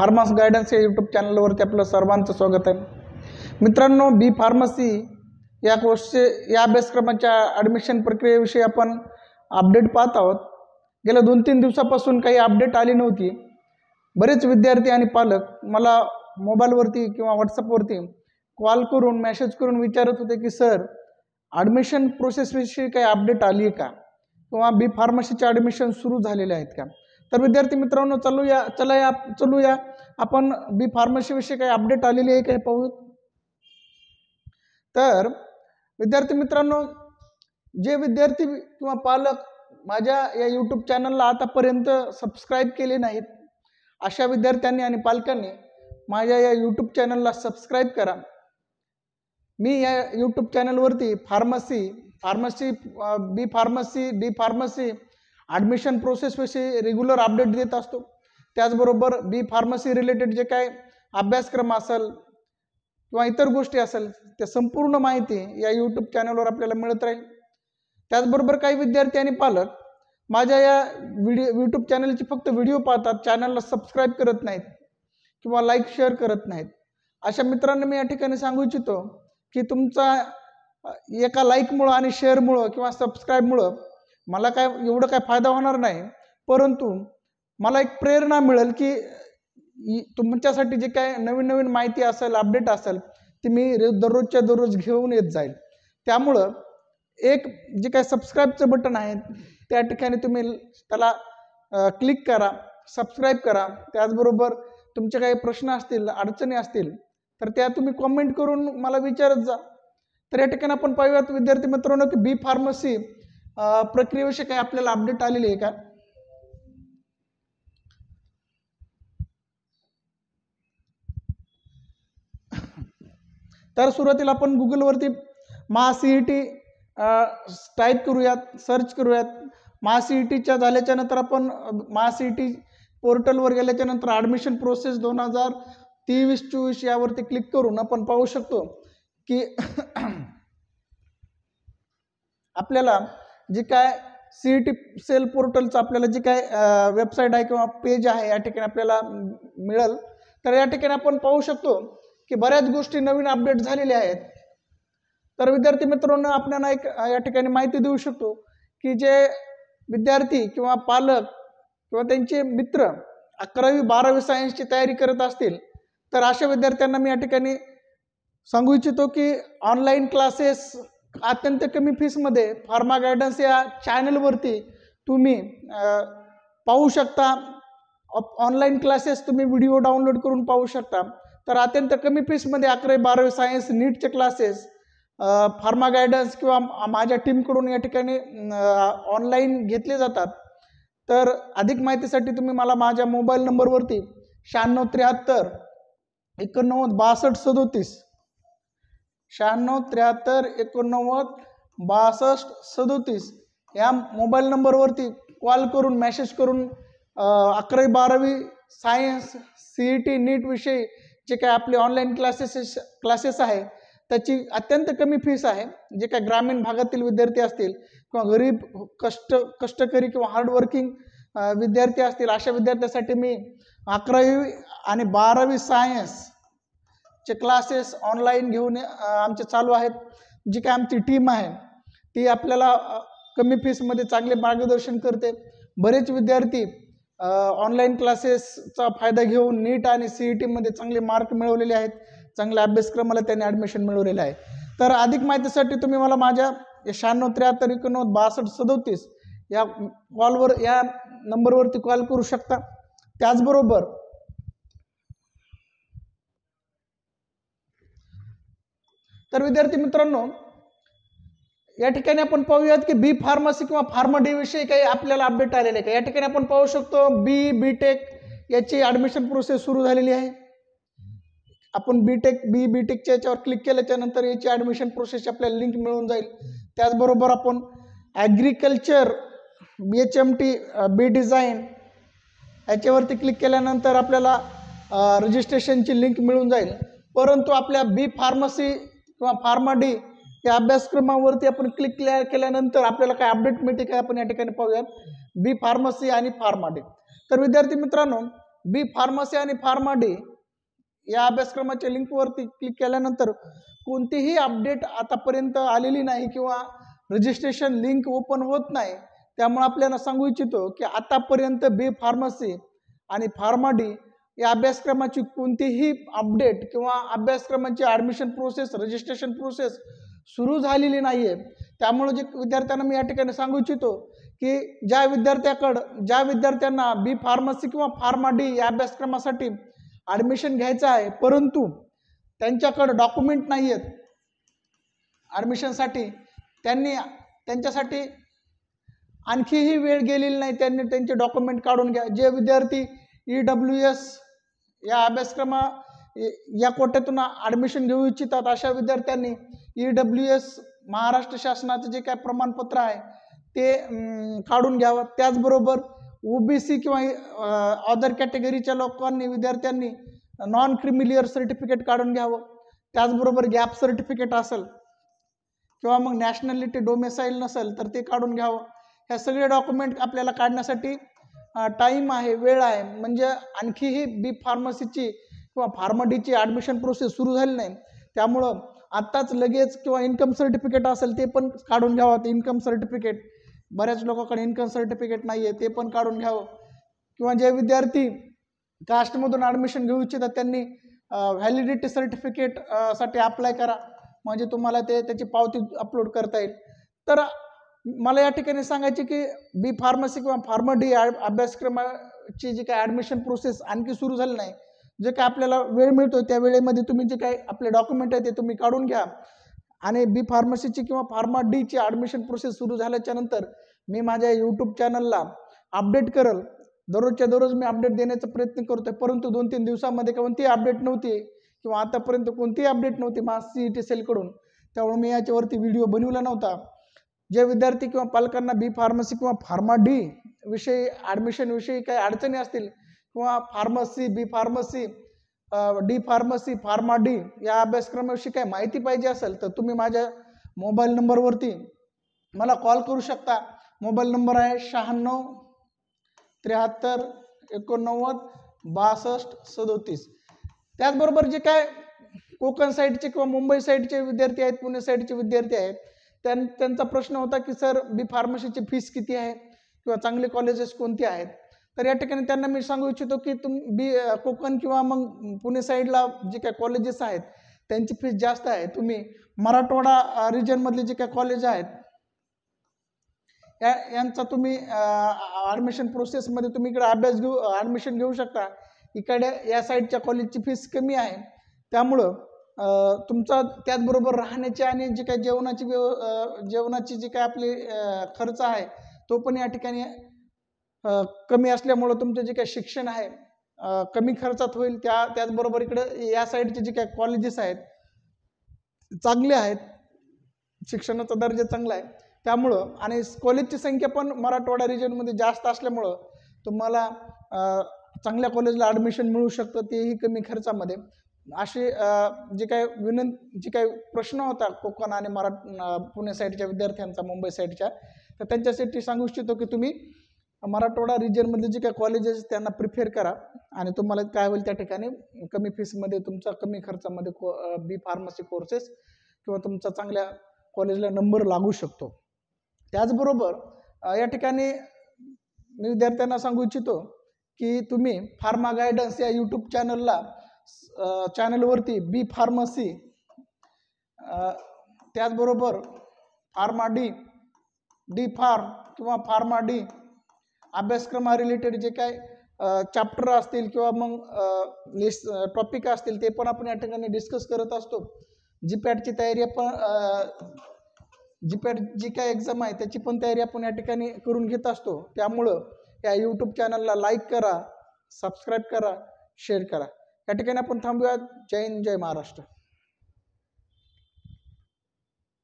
फार्मास गायडन्स या यूट्यूब चॅनलवरती आपलं सर्वांचं स्वागत आहे मित्रांनो बी फार्मसी या कोर्सचे या अभ्यासक्रमाच्या ॲडमिशन प्रक्रियेविषयी आपण अपडेट पाहत आहोत गेल्या दोन तीन दिवसापासून काही अपडेट आली नव्हती बरेच विद्यार्थी आणि पालक मला मोबाईलवरती किंवा व्हॉट्सअपवरती कॉल करून मेसेज करून विचारत होते की सर ॲडमिशन प्रोसेसविषयी काही अपडेट आली आहे का किंवा बी फार्मसीचे ॲडमिशन सुरू झालेले आहेत का तर विद्यार्थी मित्रांनो या चला या चलूया आपण बी फार्मसीविषयी काही अपडेट आलेली आहे काही पाहू तर विद्यार्थी मित्रांनो जे विद्यार्थी किंवा पालक माझ्या या यूट्यूब चॅनलला आतापर्यंत सबस्क्राईब केले नाहीत अशा विद्यार्थ्यांनी आणि पालकांनी माझ्या या यूट्यूब चॅनलला सबस्क्राईब करा मी या यूट्यूब चॅनलवरती pharmacy pharmacy B pharmacy D pharmacy admission प्रोसेसविषयी रेग्युलर अपडेट देत असतो त्याचबरोबर बी फार्मसी रिलेटेड जे काय अभ्यासक्रम असेल किंवा इतर गोष्टी असेल त्या संपूर्ण माहिती या यूट्यूब चॅनलवर आपल्याला मिळत राहील त्याचबरोबर काही विद्यार्थी आणि पालक माझ्या या व्हिडिओ यूट्यूब चॅनलची फक्त व्हिडिओ पाहतात चॅनलला सबस्क्राईब करत नाहीत किंवा लाईक शेअर करत नाहीत अशा मित्रांना मी या ठिकाणी सांगू इच्छितो की तुमचा एका लाईकमुळं आणि शेअरमुळं किंवा सबस्क्राईबमुळं मला काय एवढं काय फायदा होणार नाही परंतु मला एक प्रेरणा मिळेल की तुमच्यासाठी जे काय नवीन नवीन माहिती असेल अपडेट असेल ती मी दररोजच्या दररोज घेऊन येत जाईल त्यामुळं एक जे काय सबस्क्राईबचं बटन आहे त्या ठिकाणी तुम्ही त्याला क्लिक करा सबस्क्राईब करा त्याचबरोबर तुमचे काही प्रश्न असतील अडचणी असतील तर त्या तुम्ही कॉमेंट करून मला विचारत जा तर या ठिकाणी आपण पाहूयात विद्यार्थी मित्रांनो की बी फार्मसी प्रक्रियेविषयी काही आपल्याला अपडेट आलेली आहे का तर सुरुवातीला आपण गुगलवरती मा सी ई टी टाईप करूयात सर्च करूयात मा सी ई टीच्या नंतर आपण मा सी ई टी पोर्टलवर नंतर ॲडमिशन प्रोसेस दोन हजार तेवीस चोवीस यावरती क्लिक करून आपण पाहू शकतो की आपल्याला जी काय सी ई टी सेल पोर्टलचं आपल्याला जी काय वेबसाईट आहे किंवा पेज आहे या ठिकाणी आपल्याला मिळेल तर या ठिकाणी आपण पाहू शकतो की बऱ्याच गोष्टी नवीन अपडेट झालेल्या आहेत तर विद्यार्थी मित्रांनो आपल्याला एक या ठिकाणी माहिती देऊ शकतो की जे विद्यार्थी किंवा पालक किंवा त्यांचे मित्र अकरावी बारावी सायन्सची तयारी करत असतील तर अशा विद्यार्थ्यांना मी या ठिकाणी सांगू इच्छितो की ऑनलाईन क्लासेस अत्यंत कमी फीसमध्ये फार्मा गायडन्स या चॅनलवरती तुम्ही पाहू शकता ऑनलाईन क्लासेस तुम्ही व्हिडिओ डाउनलोड करून पाहू शकता तर अत्यंत कमी फीसमध्ये अकरावी बारावी सायन्स नीटचे क्लासेस फार्मा गायडन्स किंवा माझ्या टीमकडून या ठिकाणी ऑनलाईन घेतले जातात तर अधिक माहितीसाठी तुम्ही मला माझ्या मोबाईल नंबरवरती शहाण्णव त्र्याहत्तर एकोणनव्वद बासष्ट सदोतीस शहाण्णव त्र्याहत्तर एकोणनव्वद बासष्ट सदोतीस या मोबाईल नंबरवरती कॉल करून मेसेज करून अकरावी बारावी science C E e T नीटविषयी जे काय आपले ऑनलाईन क्लासेस क्लासेस आहे त्याची अत्यंत कमी फीस आहे जे काय ग्रामीण भागातील विद्यार्थी असतील किंवा गरीब कष्ट कष्टकरी किंवा हार्डवर्किंग विद्यार्थी असतील अशा विद्यार्थ्यासाठी मी अकरावी आणि बारावी सायन्सचे क्लासेस ऑनलाईन घेऊन आमचे चालू आहेत जी काय आमची टीम आहे ती आपल्याला कमी फीसमध्ये चांगले मार्गदर्शन करते बरेच विद्यार्थी ऑनलाईन क्लासेसचा फायदा घेऊन नीट आणि सी ई टीमध्ये चांगले मार्क मिळवलेले आहेत चांगल्या अभ्यासक्रमाला त्यांनी ॲडमिशन मिळवलेलं आहे तर अधिक माहितीसाठी तुम्ही मला माझ्या शहाण्णव त्र्याहत्तर एकोणनव्वद बासष्ट सदोतीस या कॉलवर या नंबरवरती कॉल करू शकता त्याचबरोबर तर विद्यार्थी मित्रांनो या ठिकाणी आपण पाहूयात की बी फार्मसी किंवा फार्मा डीविषयी काही आपल्याला अपडेट आलेले आहे का या ठिकाणी आपण पाहू शकतो बी बी टेक याची ॲडमिशन प्रोसेस सुरू झालेली आहे आपण बी टेक बी बी टेकच्या याच्यावर क्लिक केल्याच्यानंतर याची ॲडमिशन प्रोसेस आपल्याला लिंक मिळून जाईल त्याचबरोबर आपण agriculture B H M T B design याच्यावरती क्लिक केल्यानंतर आपल्याला रजिस्ट्रेशनची लिंक मिळून जाईल परंतु आपल्या बी फार्मसी किंवा फार्मा डी या अभ्यासक्रमावरती आपण क्लिक केल्यानंतर आपल्याला काय अपडेट मिळते काय आपण या ठिकाणी पाहूयात बी फार्मसी आणि फार्माडी तर विद्यार्थी मित्रांनो बी फार्मसी आणि फार्माडी या अभ्यासक्रमाच्या लिंकवरती क्लिक केल्यानंतर कोणतीही अपडेट आतापर्यंत आलेली नाही किंवा रजिस्ट्रेशन लिंक ओपन होत नाही त्यामुळे आपल्याला सांगू इच्छितो की आतापर्यंत बी फार्मसी आणि फार्माडी या अभ्यासक्रमाची कोणतीही अपडेट किंवा अभ्यासक्रमाची ॲडमिशन प्रोसेस रजिस्ट्रेशन प्रोसेस सुरू झालेली नाही आहे त्यामुळे जे विद्यार्थ्यांना मी या ठिकाणी सांगू इच्छितो की ज्या विद्यार्थ्याकडं ज्या विद्यार्थ्यांना बी फार्मसी किंवा फार्मा डी या अभ्यासक्रमासाठी ॲडमिशन घ्यायचं आहे परंतु त्यांच्याकडं डॉक्युमेंट नाही आहेत ॲडमिशनसाठी त्यांनी त्यांच्यासाठी आणखीही वेळ गेलेली नाही त्यांनी त्यांचे डॉक्युमेंट काढून घ्या जे विद्यार्थी ई डब्ल्यू एस या अभ्यासक्रमा या कोट्यातून ॲडमिशन घेऊ इच्छितात अशा विद्यार्थ्यांनी ईडब्ल्यू एस महाराष्ट्र शासनाचं जे काय प्रमाणपत्र आहे ते काढून घ्यावं त्याचबरोबर ओबीसी किंवा अदर कॅटेगरीच्या लोकांनी विद्यार्थ्यांनी नॉन क्रिमिलियर सर्टिफिकेट काढून घ्यावं त्याचबरोबर गॅप सर्टिफिकेट असेल किंवा मग नॅशनॅलिटी डोमेसाईल नसेल तर ते काढून घ्यावं ह्या सगळे डॉक्युमेंट आपल्याला काढण्यासाठी टाईम आहे वेळ आहे म्हणजे आणखीही बी फार्मसीची किंवा फार्मडीची ॲडमिशन प्रोसेस सुरू झाली नाही त्यामुळं आत्ताच लगेच किंवा इन्कम सर्टिफिकेट असेल ते पण काढून घ्यावं इन्कम सर्टिफिकेट बऱ्याच लोकांकडे इन्कम सर्टिफिकेट नाही आहे ते पण काढून घ्यावं किंवा जे विद्यार्थी कास्टमधून ॲडमिशन घेऊ इच्छितात त्यांनी व्हॅलिडिटी सर्टिफिकेट साठी अप्लाय करा म्हणजे तुम्हाला ते त्याची पावती अपलोड करता येईल तर मला या ठिकाणी सांगायचे की बी फार्मसी किंवा फार्मा डी अभ्यासक्रमाची जी काय ॲडमिशन प्रोसेस आणखी सुरू झाली नाही जे काय आपल्याला वेळ मिळतो त्या वेळेमध्ये तुम्ही जे काही आपले डॉक्युमेंट आहे ते तुम्ही काढून घ्या आणि बी फार्मसीची किंवा फार्मा डीची ॲडमिशन प्रोसेस सुरू नंतर मी माझ्या यूट्यूब चॅनलला अपडेट करल दररोजच्या दररोज मी अपडेट देण्याचा प्रयत्न करतोय परंतु दोन तीन दिवसामध्ये कोणतीही अपडेट नव्हती किंवा आतापर्यंत कोणतीही अपडेट नव्हती मा सी ई टी सेलकडून त्यामुळे मी याच्यावरती व्हिडिओ बनवला नव्हता जे विद्यार्थी किंवा पालकांना बी फार्मसी किंवा फार्मा डी विषयी ॲडमिशनविषयी काही अडचणी असतील किंवा pharmacy B pharmacy D pharmacy pharma D या अभ्यासक्रमाविषयी काय माहिती पाहिजे असेल तर तुम्ही माझ्या मोबाईल नंबरवरती मला कॉल करू शकता मोबाईल नंबर आहे शहाण्णव त्र्याहत्तर एकोणनव्वद बासष्ट सदोतीस त्याचबरोबर जे काय कोकण साईडचे किंवा मुंबई साईडचे विद्यार्थी आहेत पुणे साईडचे विद्यार्थी आहेत त्यां त्यांचा प्रश्न होता की सर बी फार्मसीची फीस किती आहे किंवा चांगले कॉलेजेस कोणती आहेत तर या ठिकाणी त्यांना मी सांगू इच्छितो की तुम बी कोकण किंवा मग पुणे साईडला जे काय कॉलेजेस आहेत त्यांची फीस जास्त आहे तुम्ही मराठवाडा रिजनमधले जे काय कॉलेज आहेत या यांचा तुम्ही ॲडमिशन प्रोसेसमध्ये तुम्ही इकडे अभ्यास घेऊ ॲडमिशन घेऊ शकता इकडे या साईडच्या कॉलेजची फीस कमी आहे त्यामुळं तुमचा त्याचबरोबर राहण्याची आणि जे काय जेवणाची व्यव जेवणाची जी काय आपली खर्च आहे तो पण या ठिकाणी कमी असल्यामुळं तुमचं जे काही शिक्षण आहे कमी खर्चात होईल त्या त्याचबरोबर इकडे या साईडचे जे काही कॉलेजेस आहेत चांगले आहेत शिक्षणाचा दर्जा चांगला आहे त्यामुळं आणि कॉलेजची संख्या पण मराठवाडा रिजनमध्ये जास्त असल्यामुळं तुम्हाला चांगल्या कॉलेजला ॲडमिशन मिळू शकतं तेही कमी खर्चामध्ये अशी जे काही विनंती जे काही प्रश्न होता कोकण आणि मरा पुणे साईडच्या विद्यार्थ्यांचा मुंबई साईडच्या तर त्यांच्यासाठी सांगू इच्छितो की तुम्ही मराठवाडा रिजनमधले जे काही कॉलेजेस त्यांना प्रिफेअर करा आणि तुम्हाला काय होईल त्या ठिकाणी कमी फीसमध्ये तुमचा कमी खर्चामध्ये को बी फार्मसी कोर्सेस किंवा तुमचा चांगल्या कॉलेजला नंबर लागू शकतो त्याचबरोबर या ठिकाणी मी विद्यार्थ्यांना सांगू इच्छितो की तुम्ही फार्मा गायडन्स या यूट्यूब चॅनलला चॅनलवरती बी फार्मसी त्याचबरोबर फार्मा डी डी फार्म किंवा फार्मा डी अभ्यासक्रमा रिलेटेड जे काय चॅप्टर असतील किंवा मग टॉपिक असतील ते पण आपण या ठिकाणी डिस्कस करत असतो जी पॅटची तयारी आपण जी पॅट जी काय एक्झाम आहे त्याची पण तयारी आपण या ठिकाणी करून घेत असतो त्यामुळं या यूट्यूब चॅनलला लाईक करा सबस्क्राईब करा शेअर करा या ठिकाणी आपण थांबूया जय हिंद जय महाराष्ट्र